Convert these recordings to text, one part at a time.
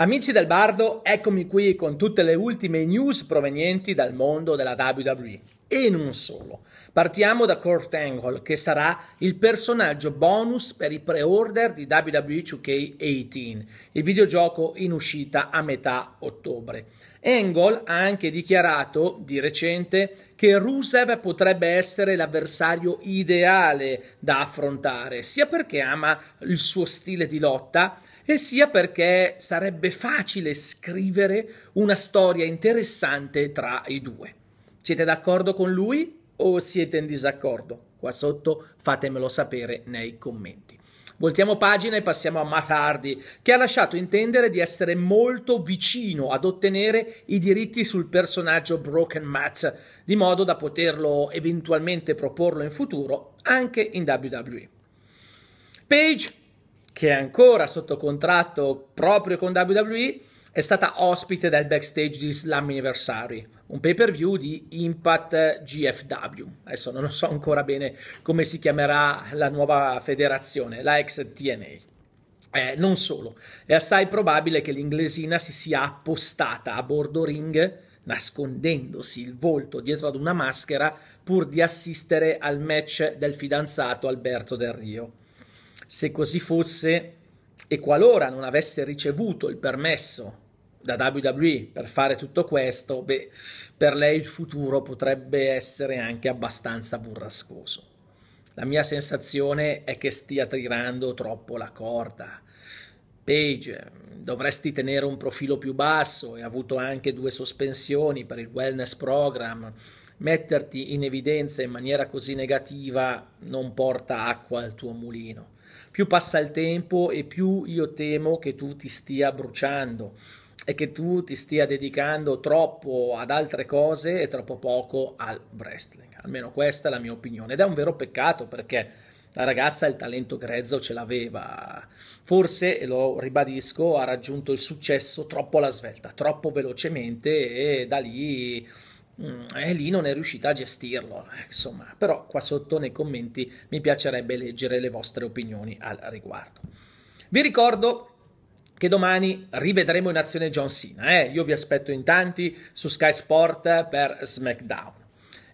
Amici del Bardo, eccomi qui con tutte le ultime news provenienti dal mondo della WWE. E non solo. Partiamo da Kurt Angle, che sarà il personaggio bonus per i pre-order di WWE 2K18, il videogioco in uscita a metà ottobre. Angle ha anche dichiarato di recente che Rusev potrebbe essere l'avversario ideale da affrontare, sia perché ama il suo stile di lotta, e sia perché sarebbe facile scrivere una storia interessante tra i due. Siete d'accordo con lui o siete in disaccordo? Qua sotto fatemelo sapere nei commenti. Voltiamo pagina e passiamo a Matt Hardy, che ha lasciato intendere di essere molto vicino ad ottenere i diritti sul personaggio Broken Matt, di modo da poterlo eventualmente proporlo in futuro anche in WWE. Page che è ancora sotto contratto proprio con WWE, è stata ospite del backstage di Slammiversary, un pay per view di Impact GFW. Adesso non so ancora bene come si chiamerà la nuova federazione, la ex TNA. Eh, non solo, è assai probabile che l'inglesina si sia appostata a bordo ring nascondendosi il volto dietro ad una maschera pur di assistere al match del fidanzato Alberto Del Rio. Se così fosse e qualora non avesse ricevuto il permesso da WWE per fare tutto questo, beh, per lei il futuro potrebbe essere anche abbastanza burrascoso. La mia sensazione è che stia tirando troppo la corda. Page, dovresti tenere un profilo più basso, hai avuto anche due sospensioni per il wellness program, metterti in evidenza in maniera così negativa non porta acqua al tuo mulino. Più passa il tempo e più io temo che tu ti stia bruciando e che tu ti stia dedicando troppo ad altre cose e troppo poco al wrestling. Almeno questa è la mia opinione ed è un vero peccato perché la ragazza il talento grezzo ce l'aveva. Forse, e lo ribadisco, ha raggiunto il successo troppo alla svelta, troppo velocemente e da lì Mm, e lì non è riuscita a gestirlo. Insomma, però qua sotto nei commenti mi piacerebbe leggere le vostre opinioni al riguardo. Vi ricordo che domani rivedremo in azione John Cena. Eh? Io vi aspetto in tanti su Sky Sport per SmackDown.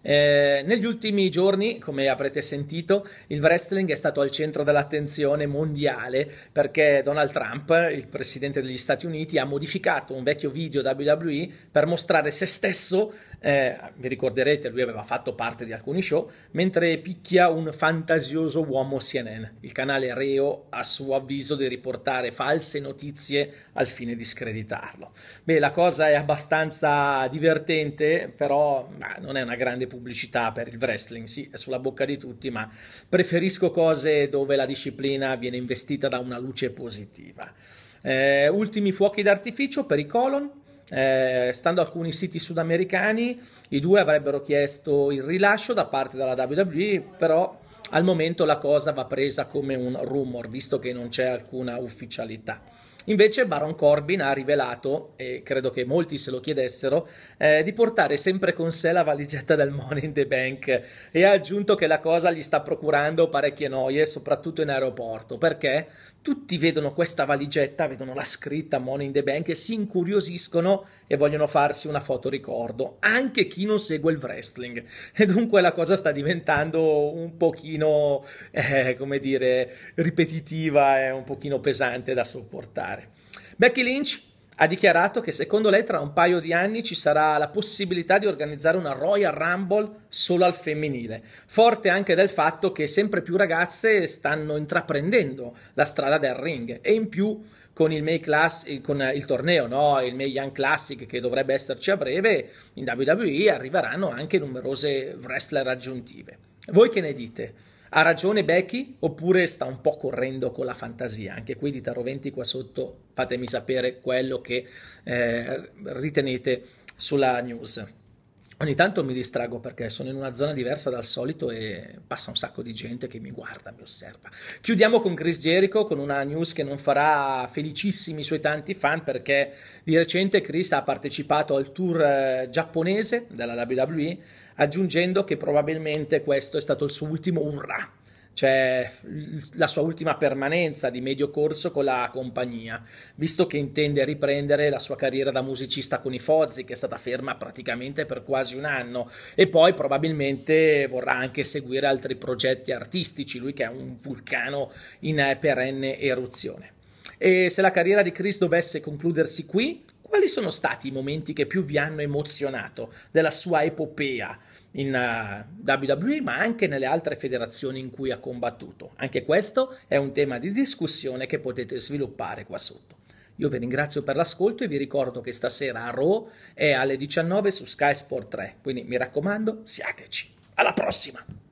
Eh, negli ultimi giorni, come avrete sentito, il wrestling è stato al centro dell'attenzione mondiale perché Donald Trump, il presidente degli Stati Uniti, ha modificato un vecchio video WWE per mostrare se stesso eh, vi ricorderete lui aveva fatto parte di alcuni show, mentre picchia un fantasioso uomo CNN, il canale reo a suo avviso di riportare false notizie al fine di screditarlo. Beh, la cosa è abbastanza divertente, però bah, non è una grande pubblicità per il wrestling, sì, è sulla bocca di tutti, ma preferisco cose dove la disciplina viene investita da una luce positiva. Eh, ultimi fuochi d'artificio per i colon, eh, stando a alcuni siti sudamericani, i due avrebbero chiesto il rilascio da parte della WWE, però al momento la cosa va presa come un rumor, visto che non c'è alcuna ufficialità. Invece Baron Corbin ha rivelato, e credo che molti se lo chiedessero, eh, di portare sempre con sé la valigetta del Money in the Bank e ha aggiunto che la cosa gli sta procurando parecchie noie, soprattutto in aeroporto, perché tutti vedono questa valigetta, vedono la scritta Money in the Bank e si incuriosiscono e vogliono farsi una foto ricordo, anche chi non segue il wrestling. E dunque la cosa sta diventando un pochino, eh, come dire, ripetitiva e un pochino pesante da sopportare. Becky Lynch ha dichiarato che secondo lei tra un paio di anni ci sarà la possibilità di organizzare una Royal Rumble solo al femminile, forte anche del fatto che sempre più ragazze stanno intraprendendo la strada del ring e in più con il May Class, con il torneo, no? il May Young Classic che dovrebbe esserci a breve, in WWE arriveranno anche numerose wrestler aggiuntive. Voi che ne dite? Ha ragione Becky oppure sta un po' correndo con la fantasia? Anche qui di Taroventi qua sotto fatemi sapere quello che eh, ritenete sulla news. Ogni tanto mi distrago perché sono in una zona diversa dal solito e passa un sacco di gente che mi guarda, mi osserva. Chiudiamo con Chris Jericho con una news che non farà felicissimi i suoi tanti fan perché di recente Chris ha partecipato al tour eh, giapponese della WWE aggiungendo che probabilmente questo è stato il suo ultimo urrà cioè la sua ultima permanenza di medio corso con la compagnia, visto che intende riprendere la sua carriera da musicista con i Fozzi, che è stata ferma praticamente per quasi un anno, e poi probabilmente vorrà anche seguire altri progetti artistici, lui che è un vulcano in eh, perenne eruzione. E se la carriera di Chris dovesse concludersi qui, quali sono stati i momenti che più vi hanno emozionato della sua epopea in uh, eh, WWE, ma anche nelle altre federazioni in cui ha combattuto? Anche questo è un tema di discussione che potete sviluppare qua sotto. Io vi ringrazio per l'ascolto e vi ricordo che stasera a Raw è alle 19 su Sky Sport 3, quindi mi raccomando, siateci. Alla prossima!